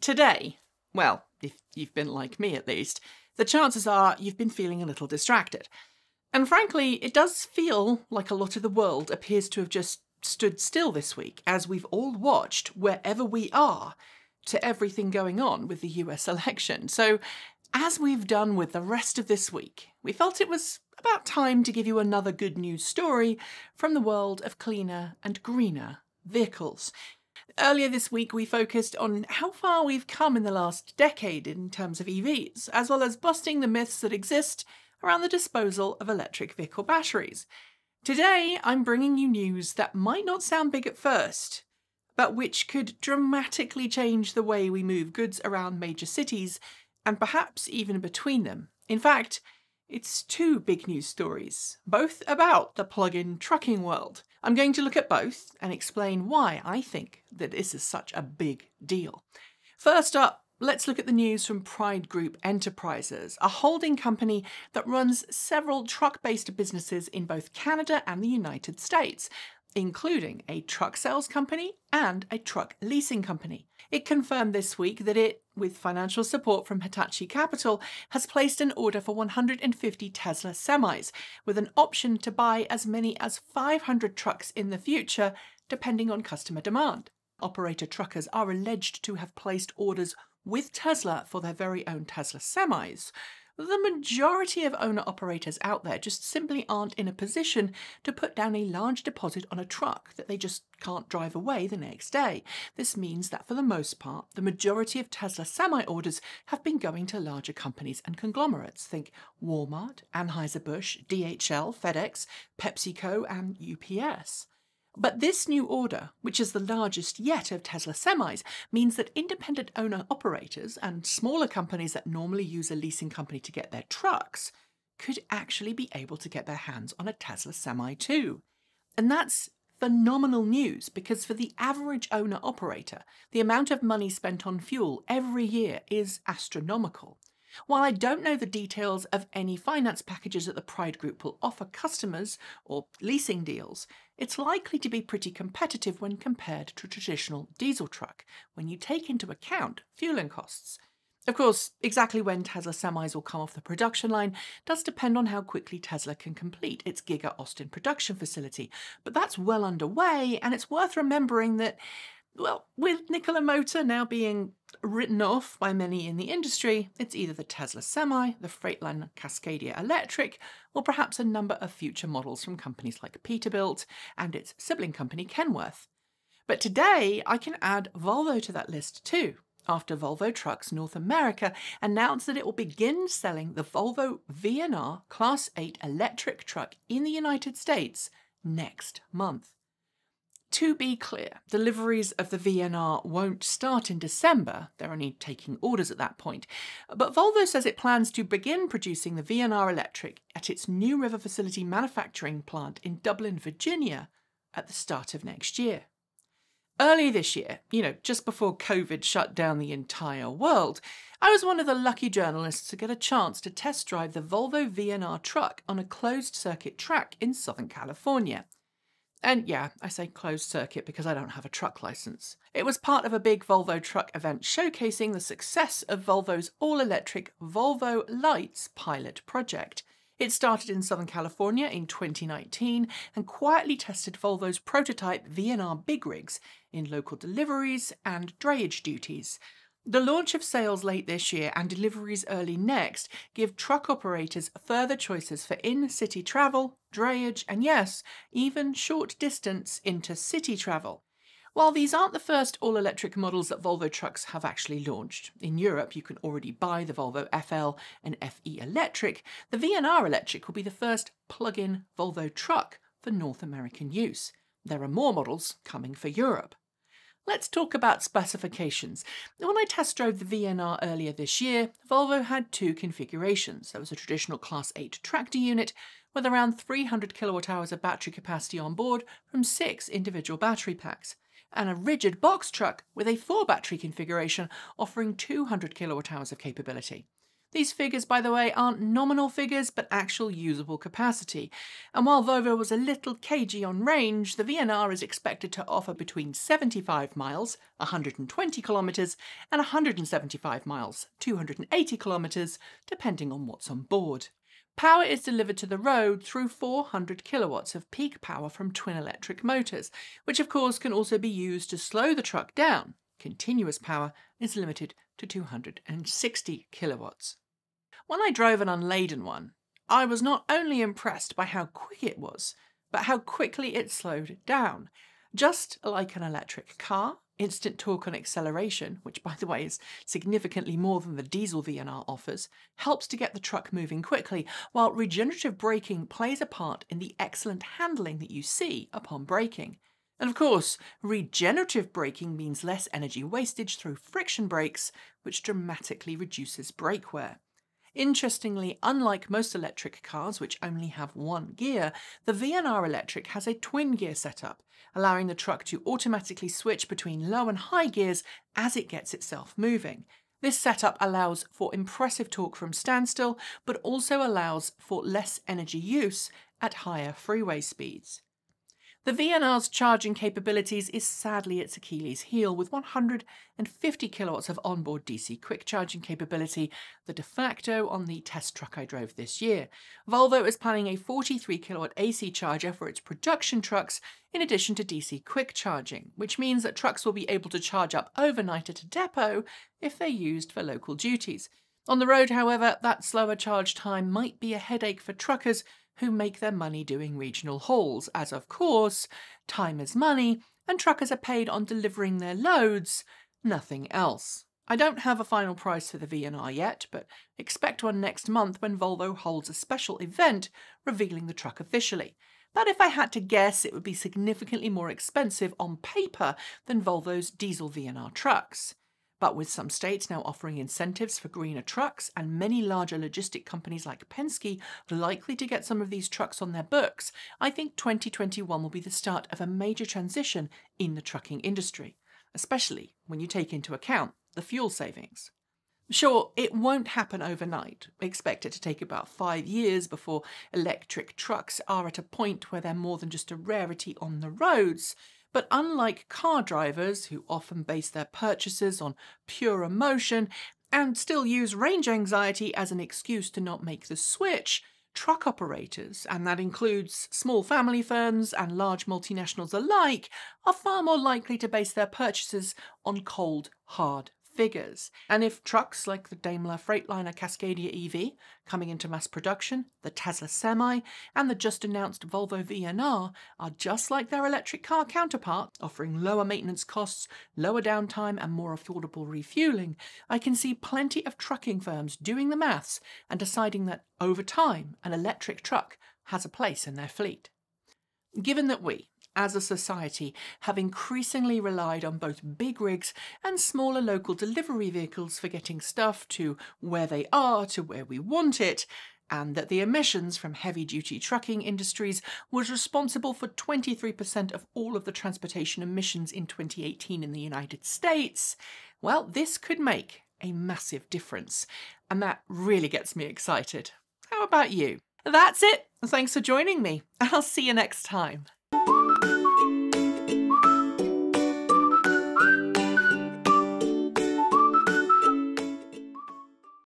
Today, well, if you've been like me at least, the chances are you've been feeling a little distracted. And frankly, it does feel like a lot of the world appears to have just stood still this week as we've all watched wherever we are to everything going on with the US election. So, as we've done with the rest of this week, we felt it was about time to give you another good news story from the world of cleaner and greener vehicles. Earlier this week, we focused on how far we've come in the last decade in terms of EVs, as well as busting the myths that exist around the disposal of electric vehicle batteries. Today, I'm bringing you news that might not sound big at first, but which could dramatically change the way we move goods around major cities and perhaps even between them. In fact, it's two big news stories, both about the plug in trucking world. I'm going to look at both and explain why I think that this is such a big deal. First up, let's look at the news from Pride Group Enterprises, a holding company that runs several truck based businesses in both Canada and the United States including a truck sales company and a truck leasing company. It confirmed this week that it, with financial support from Hitachi Capital, has placed an order for 150 Tesla semis, with an option to buy as many as 500 trucks in the future, depending on customer demand. Operator truckers are alleged to have placed orders with Tesla for their very own Tesla semis, the majority of owner operators out there just simply aren't in a position to put down a large deposit on a truck that they just can't drive away the next day. This means that for the most part, the majority of Tesla semi orders have been going to larger companies and conglomerates. Think Walmart, Anheuser-Busch, DHL, FedEx, PepsiCo, and UPS. But this new order, which is the largest yet of Tesla semis, means that independent owner operators and smaller companies that normally use a leasing company to get their trucks could actually be able to get their hands on a Tesla semi too. And that's phenomenal news because for the average owner operator, the amount of money spent on fuel every year is astronomical. While I don't know the details of any finance packages that the Pride Group will offer customers or leasing deals, it's likely to be pretty competitive when compared to a traditional diesel truck, when you take into account fueling costs. Of course, exactly when Tesla semis will come off the production line does depend on how quickly Tesla can complete its Giga Austin production facility, but that's well underway, and it's worth remembering that well, with Nikola Motor now being written off by many in the industry, it's either the Tesla Semi, the Freightliner Cascadia Electric, or perhaps a number of future models from companies like Peterbilt and its sibling company Kenworth. But today, I can add Volvo to that list too, after Volvo Trucks North America announced that it will begin selling the Volvo VNR Class 8 electric truck in the United States next month. To be clear, deliveries of the VNR won't start in December, they're only taking orders at that point, but Volvo says it plans to begin producing the VNR Electric at its New River Facility manufacturing plant in Dublin, Virginia, at the start of next year. Early this year, you know, just before COVID shut down the entire world, I was one of the lucky journalists to get a chance to test drive the Volvo VNR truck on a closed circuit track in Southern California. And yeah, I say closed circuit because I don't have a truck license. It was part of a big Volvo truck event showcasing the success of Volvo's all electric Volvo Lights pilot project. It started in Southern California in 2019 and quietly tested Volvo's prototype VNR big rigs in local deliveries and drayage duties. The launch of sales late this year and deliveries early next give truck operators further choices for in city travel, drayage, and yes, even short distance inter-city travel. While these aren't the first all electric models that Volvo trucks have actually launched, in Europe you can already buy the Volvo FL and FE Electric, the VNR Electric will be the first plug in Volvo truck for North American use. There are more models coming for Europe. Let's talk about specifications. When I test drove the VNR earlier this year, Volvo had two configurations. There was a traditional Class 8 tractor unit with around 300 kilowatt hours of battery capacity on board from six individual battery packs, and a rigid box truck with a four battery configuration offering 200 kilowatt hours of capability. These figures, by the way, aren't nominal figures, but actual usable capacity. And while Volvo was a little cagey on range, the VNR is expected to offer between 75 miles, 120 kilometres, and 175 miles, 280 kilometres, depending on what's on board. Power is delivered to the road through 400 kilowatts of peak power from twin electric motors, which of course can also be used to slow the truck down continuous power is limited to 260 kilowatts. When I drove an unladen one, I was not only impressed by how quick it was, but how quickly it slowed down. Just like an electric car, instant torque on acceleration, which by the way is significantly more than the diesel VNR offers, helps to get the truck moving quickly, while regenerative braking plays a part in the excellent handling that you see upon braking. And of course, regenerative braking means less energy wastage through friction brakes, which dramatically reduces brake wear. Interestingly, unlike most electric cars, which only have one gear, the VNR Electric has a twin gear setup, allowing the truck to automatically switch between low and high gears as it gets itself moving. This setup allows for impressive torque from standstill, but also allows for less energy use at higher freeway speeds. The VNR's charging capabilities is sadly its Achilles heel, with 150 kilowatts of onboard DC quick charging capability, the de facto on the test truck I drove this year. Volvo is planning a 43 kilowatt AC charger for its production trucks in addition to DC quick charging, which means that trucks will be able to charge up overnight at a depot if they're used for local duties. On the road, however, that slower charge time might be a headache for truckers who make their money doing regional hauls, as of course, time is money and truckers are paid on delivering their loads, nothing else. I don't have a final price for the VNR yet, but expect one next month when Volvo holds a special event revealing the truck officially. But if I had to guess, it would be significantly more expensive on paper than Volvo's diesel VNR trucks. But with some states now offering incentives for greener trucks and many larger logistic companies like Penske likely to get some of these trucks on their books, I think 2021 will be the start of a major transition in the trucking industry, especially when you take into account the fuel savings. Sure, it won't happen overnight. Expect it to take about five years before electric trucks are at a point where they're more than just a rarity on the roads. But unlike car drivers, who often base their purchases on pure emotion and still use range anxiety as an excuse to not make the switch, truck operators, and that includes small family firms and large multinationals alike, are far more likely to base their purchases on cold, hard figures. And if trucks like the Daimler Freightliner Cascadia EV coming into mass production, the Tesla Semi, and the just announced Volvo VNR are just like their electric car counterparts, offering lower maintenance costs, lower downtime, and more affordable refueling, I can see plenty of trucking firms doing the maths and deciding that over time an electric truck has a place in their fleet. Given that we, as a society have increasingly relied on both big rigs and smaller local delivery vehicles for getting stuff to where they are to where we want it, and that the emissions from heavy duty trucking industries was responsible for 23% of all of the transportation emissions in 2018 in the United States, well, this could make a massive difference. And that really gets me excited. How about you? That's it. Thanks for joining me. I'll see you next time you.